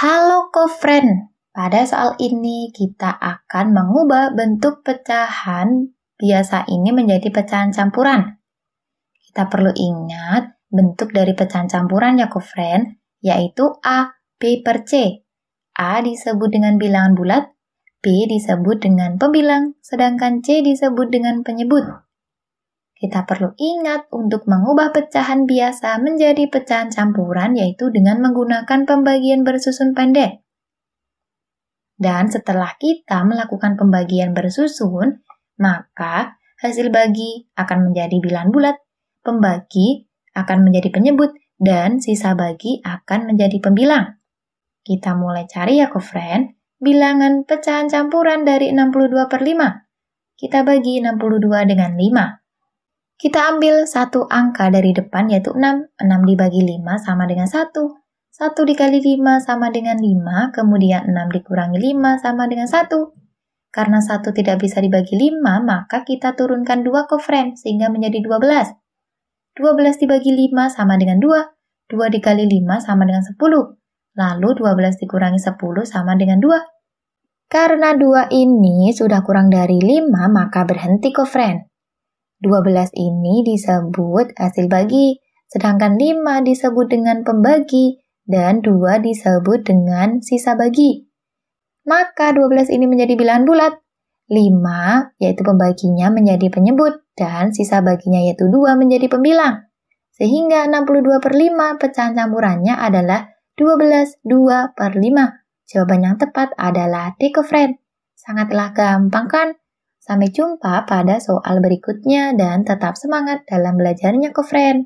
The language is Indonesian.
Halo kofren. Pada soal ini kita akan mengubah bentuk pecahan biasa ini menjadi pecahan campuran. Kita perlu ingat bentuk dari pecahan campuran ya kofren, yaitu A, B per C. A disebut dengan bilangan bulat, B disebut dengan pembilang, sedangkan C disebut dengan penyebut. Kita perlu ingat untuk mengubah pecahan biasa menjadi pecahan campuran yaitu dengan menggunakan pembagian bersusun pendek. Dan setelah kita melakukan pembagian bersusun, maka hasil bagi akan menjadi bilangan bulat, pembagi akan menjadi penyebut, dan sisa bagi akan menjadi pembilang. Kita mulai cari ya, friend, bilangan pecahan campuran dari 62 per 5. Kita bagi 62 dengan 5. Kita ambil satu angka dari depan yaitu 6. 6 dibagi 5 sama dengan 1. 1 dikali 5 sama dengan 5, kemudian 6 dikurangi 5 sama dengan 1. Karena 1 tidak bisa dibagi 5, maka kita turunkan 2 kovren sehingga menjadi 12. 12 dibagi 5 sama dengan 2. 2 dikali 5 sama dengan 10. Lalu 12 dikurangi 10 sama dengan 2. Karena 2 ini sudah kurang dari 5, maka berhenti kovren. 12 ini disebut hasil bagi, sedangkan 5 disebut dengan pembagi, dan 2 disebut dengan sisa bagi. Maka 12 ini menjadi bilangan bulat. 5 yaitu pembaginya menjadi penyebut dan sisa baginya yaitu 2 menjadi pembilang. Sehingga 62 per 5 pecahan campurannya adalah 12 2 per 5. Jawaban yang tepat adalah D Sangatlah gampang kan? Sampai jumpa pada soal berikutnya dan tetap semangat dalam belajarnya, Kofren.